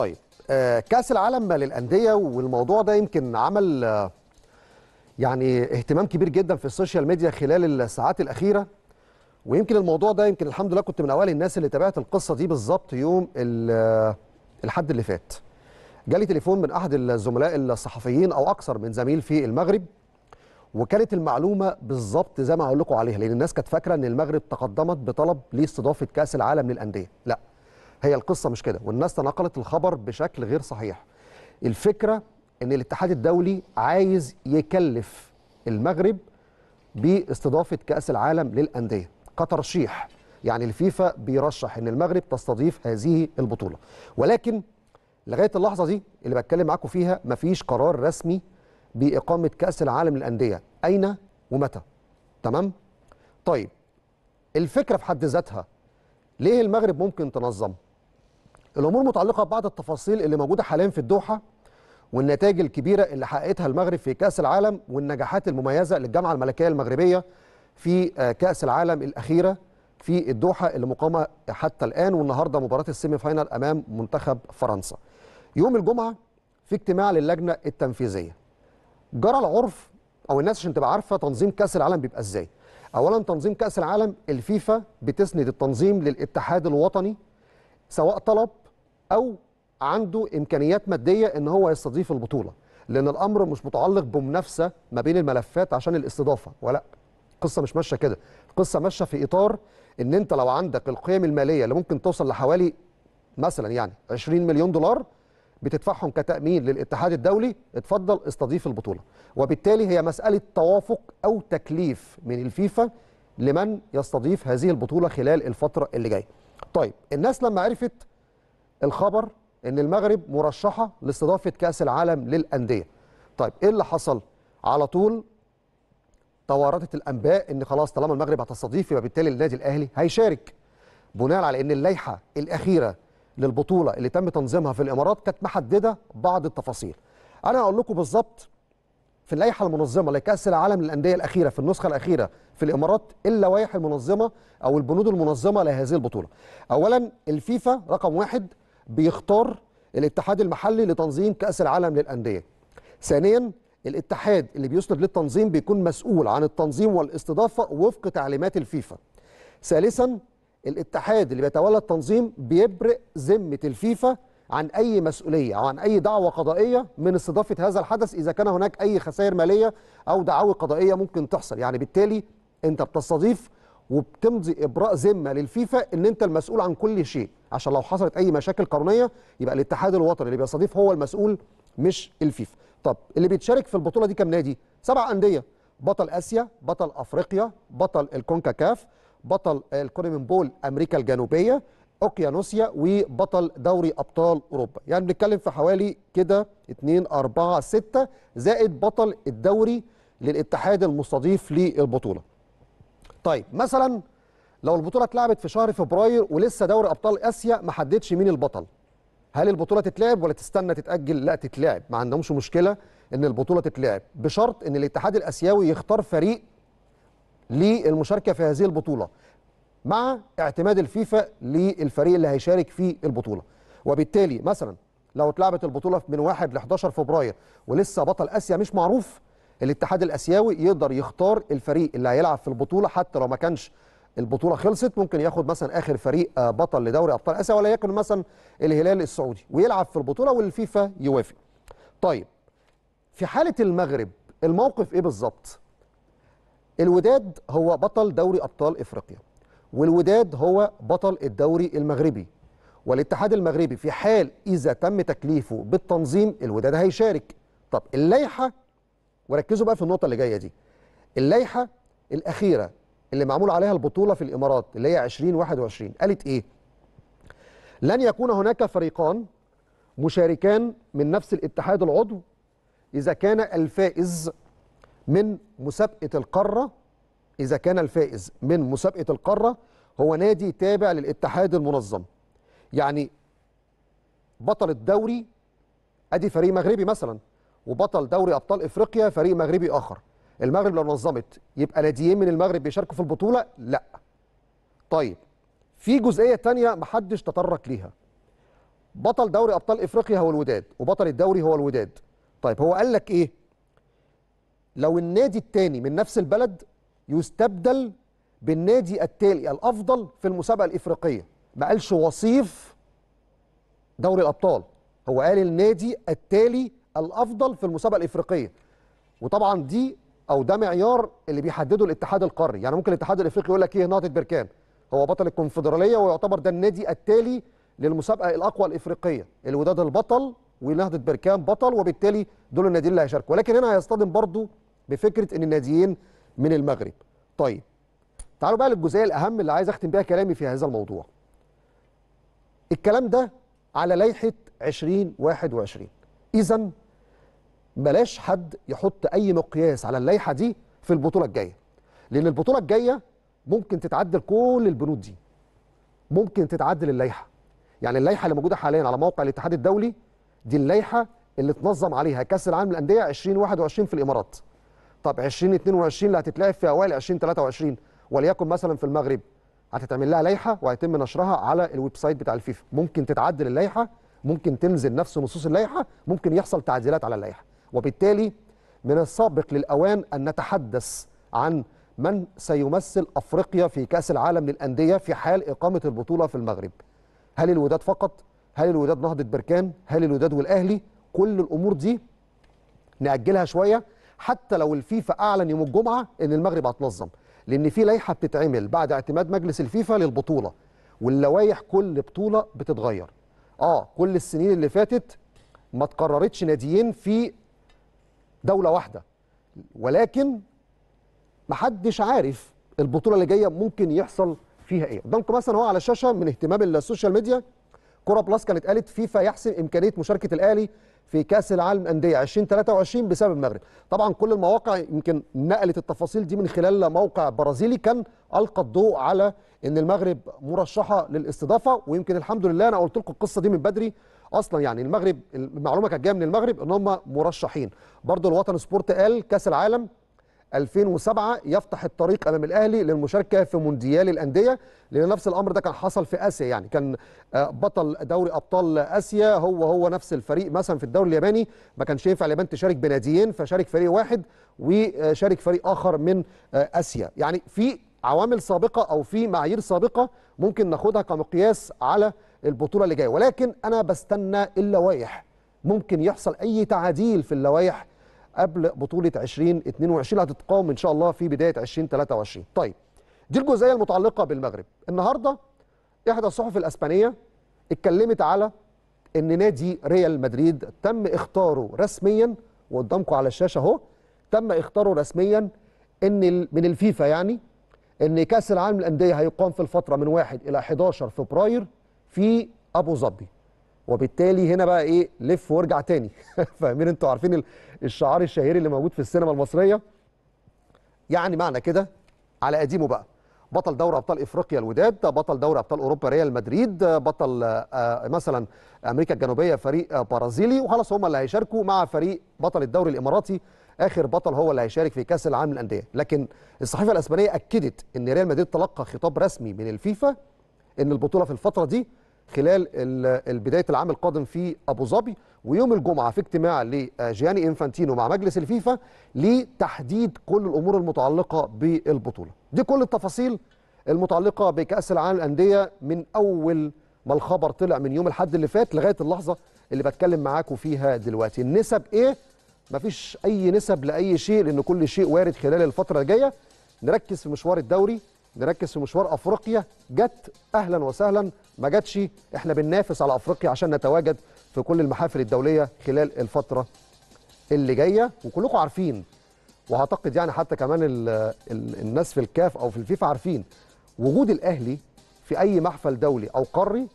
طيب آه، كاس العالم للانديه والموضوع ده يمكن عمل آه، يعني اهتمام كبير جدا في السوشيال ميديا خلال الساعات الاخيره ويمكن الموضوع ده يمكن الحمد لله كنت من اوائل الناس اللي تابعت القصه دي بالظبط يوم الحد آه، اللي فات جالي تليفون من احد الزملاء الصحفيين او اكثر من زميل في المغرب وكانت المعلومه بالظبط زي ما هقول لكم عليها لان الناس كانت فاكره ان المغرب تقدمت بطلب لاستضافه كاس العالم للانديه لا هي القصه مش كده والناس تناقلت الخبر بشكل غير صحيح الفكره ان الاتحاد الدولي عايز يكلف المغرب باستضافه كاس العالم للانديه كترشيح يعني الفيفا بيرشح ان المغرب تستضيف هذه البطوله ولكن لغايه اللحظه دي اللي بتكلم معاكم فيها مفيش قرار رسمي باقامه كاس العالم للانديه اين ومتى تمام طيب الفكره في حد ذاتها ليه المغرب ممكن تنظم الامور متعلقه ببعض التفاصيل اللي موجوده حاليا في الدوحه والنتائج الكبيره اللي حققتها المغرب في كاس العالم والنجاحات المميزه للجامعه الملكيه المغربيه في آه، كاس العالم الاخيره في الدوحه اللي مقامه حتى الان والنهارده مباراه السيمي فاينل امام منتخب فرنسا. يوم الجمعه في اجتماع للجنه التنفيذيه. جرى العرف او الناس عشان تبقى عارفه تنظيم كاس العالم بيبقى ازاي. اولا تنظيم كاس العالم الفيفا بتسند التنظيم للاتحاد الوطني سواء طلب او عنده امكانيات ماديه ان هو يستضيف البطوله لان الامر مش متعلق بمنافسه ما بين الملفات عشان الاستضافه ولا القصه مش ماشيه كده القصه ماشيه في اطار ان انت لو عندك القيم الماليه اللي ممكن توصل لحوالي مثلا يعني 20 مليون دولار بتدفعهم كتامين للاتحاد الدولي اتفضل استضيف البطوله وبالتالي هي مساله توافق او تكليف من الفيفا لمن يستضيف هذه البطوله خلال الفتره اللي جايه طيب الناس لما عرفت الخبر ان المغرب مرشحه لاستضافه كاس العالم للانديه طيب ايه اللي حصل على طول تواردت الانباء ان خلاص طالما المغرب هتستضيف يبقى بالتالي النادي الاهلي هيشارك بناء على ان اللائحه الاخيره للبطوله اللي تم تنظيمها في الامارات كانت محدده بعض التفاصيل انا هقول لكم بالظبط في اللائحه المنظمه لكاس العالم للانديه الاخيره في النسخه الاخيره في الامارات ايه اللوائح المنظمه او البنود المنظمه لهذه البطوله اولا الفيفا رقم واحد بيختار الاتحاد المحلي لتنظيم كاس العالم للانديه ثانيا الاتحاد اللي بيسند للتنظيم بيكون مسؤول عن التنظيم والاستضافه وفق تعليمات الفيفا ثالثا الاتحاد اللي بيتولى التنظيم بيبرئ ذمه الفيفا عن اي مسؤوليه او عن اي دعوه قضائيه من استضافه هذا الحدث اذا كان هناك اي خسائر ماليه او دعاوى قضائيه ممكن تحصل يعني بالتالي انت بتستضيف وبتمضي ابراء ذمه للفيفا ان انت المسؤول عن كل شيء عشان لو حصلت اي مشاكل قانونيه يبقى الاتحاد الوطني اللي بيستضيف هو المسؤول مش الفيفا طب اللي بيتشارك في البطوله دي كام نادي سبع انديه بطل اسيا بطل افريقيا بطل الكونكاكاف بطل الكونمين بول امريكا الجنوبيه اوكيانوسيا وبطل دوري ابطال اوروبا يعني بنتكلم في حوالي كده 2 4 6 زائد بطل الدوري للاتحاد المستضيف للبطوله طيب مثلا لو البطوله اتلعبت في شهر فبراير ولسه دوري ابطال اسيا ما حددش مين البطل هل البطوله تتلعب ولا تستنى تتاجل لا تتلعب ما عندهمش مشكله ان البطوله تتلعب بشرط ان الاتحاد الاسيوي يختار فريق للمشاركه في هذه البطوله مع اعتماد الفيفا للفريق اللي هيشارك في البطوله وبالتالي مثلا لو اتلعبت البطوله من 1 ل 11 فبراير ولسه بطل اسيا مش معروف الاتحاد الاسيوي يقدر يختار الفريق اللي هيلعب في البطوله حتى لو ما كانش البطوله خلصت ممكن ياخد مثلا اخر فريق آه، بطل لدوري ابطال اسيا وليكن مثلا الهلال السعودي ويلعب في البطوله والفيفا يوافق. طيب في حاله المغرب الموقف ايه بالظبط؟ الوداد هو بطل دوري ابطال افريقيا والوداد هو بطل الدوري المغربي والاتحاد المغربي في حال اذا تم تكليفه بالتنظيم الوداد هيشارك. طب اللائحه وركزوا بقى في النقطه اللي جايه دي. اللائحه الاخيره اللي معمول عليها البطوله في الامارات اللي هي 2021 قالت ايه؟ لن يكون هناك فريقان مشاركان من نفس الاتحاد العضو اذا كان الفائز من مسابقه القاره اذا كان الفائز من مسابقه القاره هو نادي تابع للاتحاد المنظم. يعني بطل الدوري ادي فريق مغربي مثلا وبطل دوري ابطال افريقيا فريق مغربي اخر. المغرب لو نظمت يبقى ناديين من المغرب بيشاركوا في البطوله لا طيب في جزئيه ما محدش تطرق ليها بطل دوري ابطال افريقيا هو الوداد وبطل الدوري هو الوداد طيب هو قال لك ايه لو النادي الثاني من نفس البلد يستبدل بالنادي التالي الافضل في المسابقه الافريقيه ما قالش وصيف دوري الابطال هو قال النادي التالي الافضل في المسابقه الافريقيه وطبعا دي او ده معيار اللي بيحدده الاتحاد القاري يعني ممكن الاتحاد الافريقي يقول لك ايه نهضه بركان هو بطل الكونفدراليه ويعتبر ده النادي التالي للمسابقه الاقوى الافريقيه الوداد البطل ونهضه بركان بطل وبالتالي دول الناديين اللي هيشاركوا ولكن هنا هيصطدم برضو بفكره ان الناديين من المغرب طيب تعالوا بقى للجزئيه الاهم اللي عايز اختم بيها كلامي في هذا الموضوع الكلام ده على لائحه 2021 اذا بلاش حد يحط اي مقياس على اللائحه دي في البطوله الجايه لان البطوله الجايه ممكن تتعدل كل البنود دي ممكن تتعدل اللائحه يعني اللائحه اللي موجوده حاليا على موقع الاتحاد الدولي دي اللائحه اللي تنظم عليها كاس العالم للانديه 2021 في الامارات طب 2022 اللي هتتلعب في اوائل 2023 وليكن مثلا في المغرب هتتعمل لها لائحه وهيتم نشرها على الويب سايت بتاع الفيفا ممكن تتعدل اللائحه ممكن تنزل نفس نصوص اللائحه ممكن يحصل تعديلات على اللائحه وبالتالي من السابق للأوان أن نتحدث عن من سيمثل أفريقيا في كأس العالم للأندية في حال إقامة البطولة في المغرب هل الوداد فقط؟ هل الوداد نهضة بركان؟ هل الوداد والأهلي؟ كل الأمور دي نأجلها شوية حتى لو الفيفا أعلن يوم الجمعة أن المغرب هتنظم لأن في لائحة بتتعمل بعد اعتماد مجلس الفيفا للبطولة واللوائح كل بطولة بتتغير آه كل السنين اللي فاتت ما تقررتش ناديين في دوله واحده ولكن محدش عارف البطوله اللي جايه ممكن يحصل فيها ايه قدامكم مثلا هو على الشاشه من اهتمام السوشيال ميديا كوره بلس كانت قالت فيفا يحسن امكانيه مشاركه الاهلي في كاس العالم الانديه 2023 بسبب المغرب طبعا كل المواقع يمكن نقلت التفاصيل دي من خلال موقع برازيلي كان القى الضوء على ان المغرب مرشحه للاستضافه ويمكن الحمد لله انا قلت لكم القصه دي من بدري اصلا يعني المغرب المعلومه كانت جايه من المغرب ان هم مرشحين برضو الوطن سبورت قال كاس العالم 2007 يفتح الطريق امام الاهلي للمشاركه في مونديال الانديه لان نفس الامر ده كان حصل في اسيا يعني كان آه، بطل دوري ابطال اسيا هو هو نفس الفريق مثلا في الدوري الياباني ما كانش ينفع اليابان تشارك بناديين فشارك فريق واحد وشارك فريق اخر من آه، اسيا يعني في عوامل سابقه او في معايير سابقه ممكن ناخدها كمقياس على البطوله اللي جايه ولكن انا بستنى اللوائح ممكن يحصل اي تعديل في اللوائح قبل بطوله 2022 اللي هتتقام ان شاء الله في بدايه 2023 طيب دي الجزئيه المتعلقه بالمغرب النهارده احدى الصحف الاسبانيه اتكلمت على ان نادي ريال مدريد تم اختاره رسميا وقدامكم على الشاشه اهو تم اختاره رسميا ان من الفيفا يعني ان كاس العالم للانديه هيقام في الفتره من 1 الى 11 فبراير في ابو ظبي وبالتالي هنا بقى ايه لف وارجع تاني فاهمين انتوا عارفين الشعار الشهير اللي موجود في السينما المصريه يعني معنى كده على قديمه بقى بطل دوري ابطال افريقيا الوداد بطل دوري ابطال اوروبا ريال مدريد بطل آه، مثلا امريكا الجنوبيه فريق آه، برازيلي وخلاص هم اللي هيشاركوا مع فريق بطل الدوري الاماراتي اخر بطل هو اللي هيشارك في كاس العالم للانديه لكن الصحيفه الاسبانيه اكدت ان ريال مدريد تلقى خطاب رسمي من الفيفا ان البطوله في الفتره دي خلال بدايه العام القادم في ابو ظبي ويوم الجمعه في اجتماع لجياني انفانتينو مع مجلس الفيفا لتحديد كل الامور المتعلقه بالبطوله. دي كل التفاصيل المتعلقه بكاس العالم للانديه من اول ما الخبر طلع من يوم الاحد اللي فات لغايه اللحظه اللي بتكلم معاكم فيها دلوقتي. النسب ايه؟ مفيش اي نسب لاي شيء لان كل شيء وارد خلال الفتره الجايه. نركز في مشوار الدوري نركز في مشوار افريقيا جت اهلا وسهلا ما جاتش احنا بننافس على افريقيا عشان نتواجد في كل المحافل الدوليه خلال الفتره اللي جايه وكلكم عارفين واعتقد يعني حتى كمان الـ الـ الناس في الكاف او في الفيفا عارفين وجود الاهلي في اي محفل دولي او قاري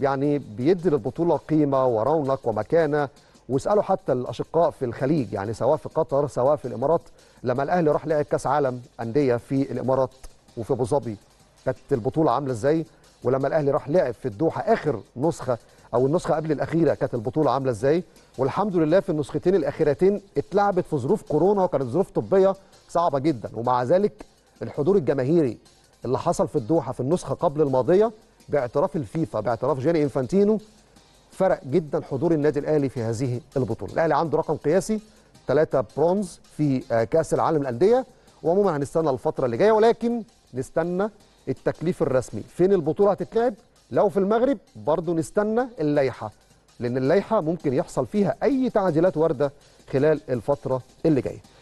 يعني بيدي للبطوله قيمه ورونق ومكانه واسالوا حتى الاشقاء في الخليج يعني سواء في قطر سواء في الامارات لما الاهلي راح لعب كاس عالم انديه في الامارات وفي ابو ظبي كانت البطوله عامله ازاي ولما الاهلي راح لعب في الدوحه اخر نسخه او النسخه قبل الاخيره كانت البطوله عامله ازاي والحمد لله في النسختين الاخيرتين اتلعبت في ظروف كورونا وكانت ظروف طبيه صعبه جدا ومع ذلك الحضور الجماهيري اللي حصل في الدوحه في النسخه قبل الماضيه باعتراف الفيفا باعتراف جاني انفانتينو فرق جدا حضور النادي الاهلي في هذه البطوله الاهلي عنده رقم قياسي ثلاثة برونز في آه، كاس العالم للانديه وعموما هنستنى الفتره اللي جايه ولكن نستنى التكليف الرسمي فين البطوله هتتلعب لو في المغرب برضه نستنى اللائحه لان اللائحه ممكن يحصل فيها اي تعديلات وارده خلال الفتره اللي جايه